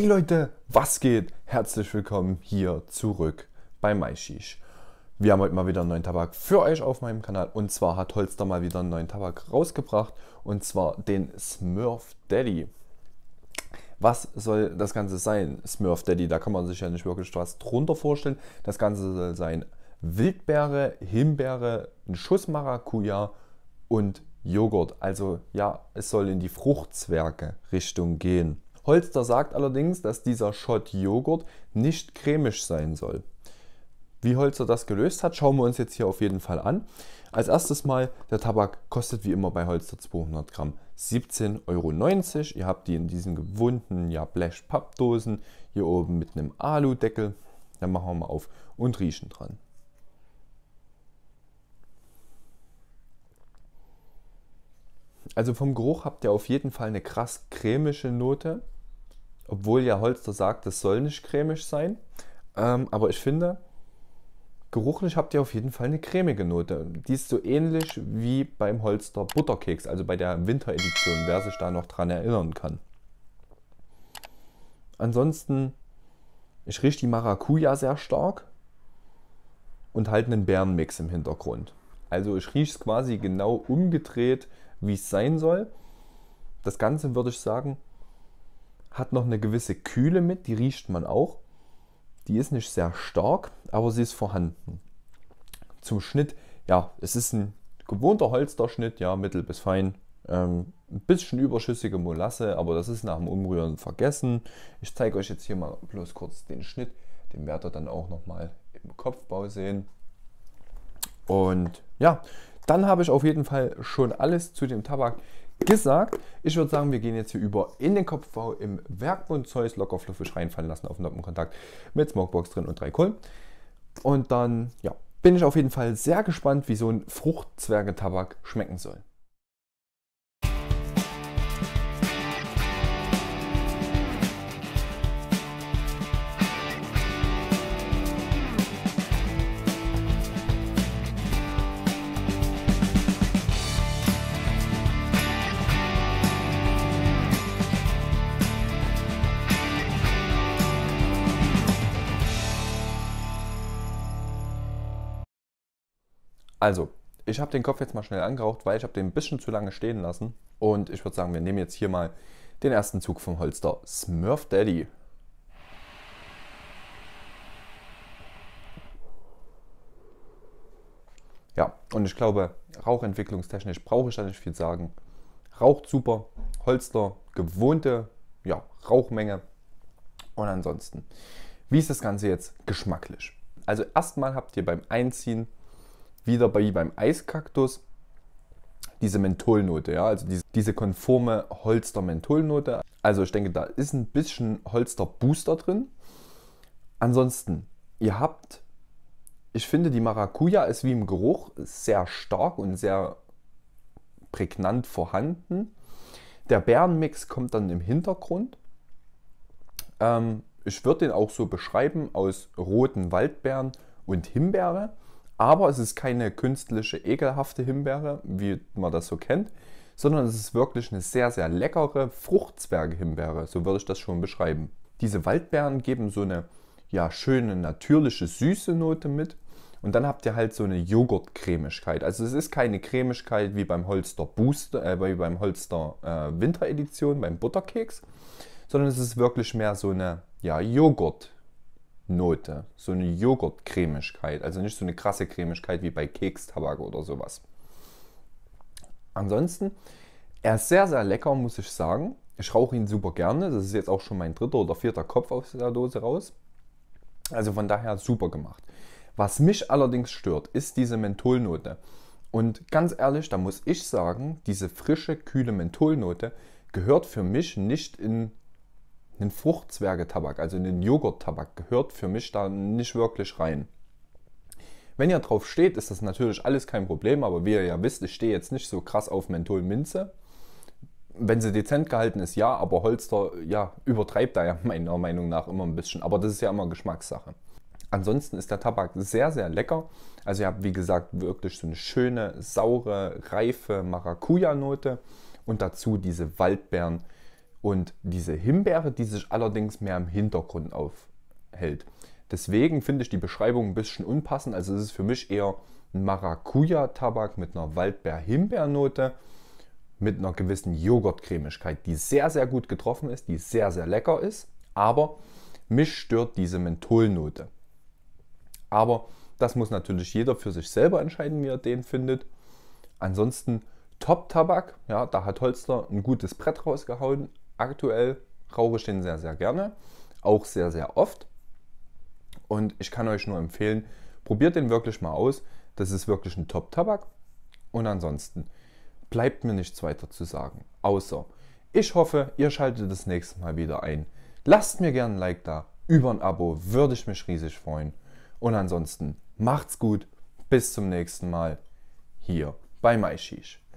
Hey Leute, was geht? Herzlich willkommen hier zurück bei MyShish. Wir haben heute mal wieder einen neuen Tabak für euch auf meinem Kanal und zwar hat Holster mal wieder einen neuen Tabak rausgebracht und zwar den Smurf Daddy. Was soll das Ganze sein? Smurf Daddy, da kann man sich ja nicht wirklich was drunter vorstellen. Das Ganze soll sein Wildbeere, Himbeere, ein Schuss Maracuja und Joghurt. Also ja, es soll in die Fruchtzwerke Richtung gehen. Holster sagt allerdings, dass dieser Schott-Joghurt nicht cremig sein soll. Wie Holzer das gelöst hat, schauen wir uns jetzt hier auf jeden Fall an. Als erstes mal, der Tabak kostet wie immer bei Holster 200 Gramm 17,90 Euro. Ihr habt die in diesen gewohnten ja, Blech-Pappdosen hier oben mit einem Aludeckel. Dann machen wir mal auf und riechen dran. Also vom Geruch habt ihr auf jeden Fall eine krass cremische Note obwohl ja Holster sagt, es soll nicht cremig sein. Ähm, aber ich finde, geruchlich habt ihr auf jeden Fall eine cremige Note. Die ist so ähnlich wie beim Holster Butterkeks, also bei der Winteredition, wer sich da noch dran erinnern kann. Ansonsten, ich rieche die Maracuja sehr stark und halt einen Bärenmix im Hintergrund. Also ich rieche es quasi genau umgedreht, wie es sein soll. Das Ganze würde ich sagen, hat noch eine gewisse Kühle mit, die riecht man auch. Die ist nicht sehr stark, aber sie ist vorhanden. Zum Schnitt, ja, es ist ein gewohnter Holsterschnitt, ja, mittel bis fein. Ähm, ein bisschen überschüssige Molasse, aber das ist nach dem Umrühren vergessen. Ich zeige euch jetzt hier mal bloß kurz den Schnitt. Den werdet ihr dann auch nochmal im Kopfbau sehen. Und ja, dann habe ich auf jeden Fall schon alles zu dem Tabak gesagt. Ich würde sagen, wir gehen jetzt hier über in den Kopfbau im Werkbund Zeus locker fluffig reinfallen lassen auf den Noppenkontakt mit Smokebox drin und drei Kohlen. Und dann, ja, bin ich auf jeden Fall sehr gespannt, wie so ein Fruchtzwergetabak schmecken soll. Also, ich habe den Kopf jetzt mal schnell angeraucht, weil ich habe den ein bisschen zu lange stehen lassen. Und ich würde sagen, wir nehmen jetzt hier mal den ersten Zug vom Holster. Smurf Daddy. Ja, und ich glaube, rauchentwicklungstechnisch brauche ich da nicht viel sagen. Raucht super, Holster, gewohnte ja, Rauchmenge. Und ansonsten, wie ist das Ganze jetzt geschmacklich? Also erstmal habt ihr beim Einziehen wieder bei, beim Eiskaktus diese Mentholnote, ja, also diese, diese konforme Holster-Mentholnote. Also ich denke, da ist ein bisschen Holster-Booster drin. Ansonsten, ihr habt, ich finde, die Maracuja ist wie im Geruch sehr stark und sehr prägnant vorhanden. Der Bärenmix kommt dann im Hintergrund. Ähm, ich würde den auch so beschreiben aus roten Waldbeeren und Himbeere. Aber es ist keine künstliche, ekelhafte Himbeere, wie man das so kennt, sondern es ist wirklich eine sehr, sehr leckere Fruchtzwerge-Himbeere, so würde ich das schon beschreiben. Diese Waldbeeren geben so eine ja, schöne, natürliche, süße Note mit. Und dann habt ihr halt so eine Joghurtcremigkeit. Also es ist keine Cremigkeit wie beim Holster Booster, äh, wie beim Holster äh, Winteredition, beim Butterkeks, sondern es ist wirklich mehr so eine ja, Joghurt, Note, so eine Joghurt-Cremigkeit, also nicht so eine krasse Cremigkeit wie bei Kekstabak oder sowas. Ansonsten, er ist sehr, sehr lecker, muss ich sagen. Ich rauche ihn super gerne. Das ist jetzt auch schon mein dritter oder vierter Kopf aus der Dose raus. Also von daher super gemacht. Was mich allerdings stört, ist diese Mentholnote. Und ganz ehrlich, da muss ich sagen, diese frische, kühle Mentholnote gehört für mich nicht in ein Fruchtzwergetabak, also einen Joghurt-Tabak, gehört für mich da nicht wirklich rein. Wenn ihr drauf steht, ist das natürlich alles kein Problem, aber wie ihr ja wisst, ich stehe jetzt nicht so krass auf Mentholminze. Wenn sie dezent gehalten ist, ja, aber Holster, ja, übertreibt da ja meiner Meinung nach immer ein bisschen. Aber das ist ja immer Geschmackssache. Ansonsten ist der Tabak sehr, sehr lecker. Also ihr habt, wie gesagt, wirklich so eine schöne, saure, reife Maracuja-Note und dazu diese Waldbeeren, und diese Himbeere, die sich allerdings mehr im Hintergrund aufhält. Deswegen finde ich die Beschreibung ein bisschen unpassend. Also es ist für mich eher ein Maracuja-Tabak mit einer Waldbeer-Himbeernote, mit einer gewissen Joghurtcremigkeit, die sehr, sehr gut getroffen ist, die sehr, sehr lecker ist. Aber mich stört diese Mentholnote. Aber das muss natürlich jeder für sich selber entscheiden, wie er den findet. Ansonsten Top-Tabak, ja, da hat Holster ein gutes Brett rausgehauen, aktuell rauche ich den sehr, sehr gerne, auch sehr, sehr oft. Und ich kann euch nur empfehlen, probiert den wirklich mal aus. Das ist wirklich ein Top-Tabak. Und ansonsten bleibt mir nichts weiter zu sagen. Außer, ich hoffe, ihr schaltet das nächste Mal wieder ein. Lasst mir gerne ein Like da. Über ein Abo würde ich mich riesig freuen. Und ansonsten macht's gut. Bis zum nächsten Mal hier bei MySheesh.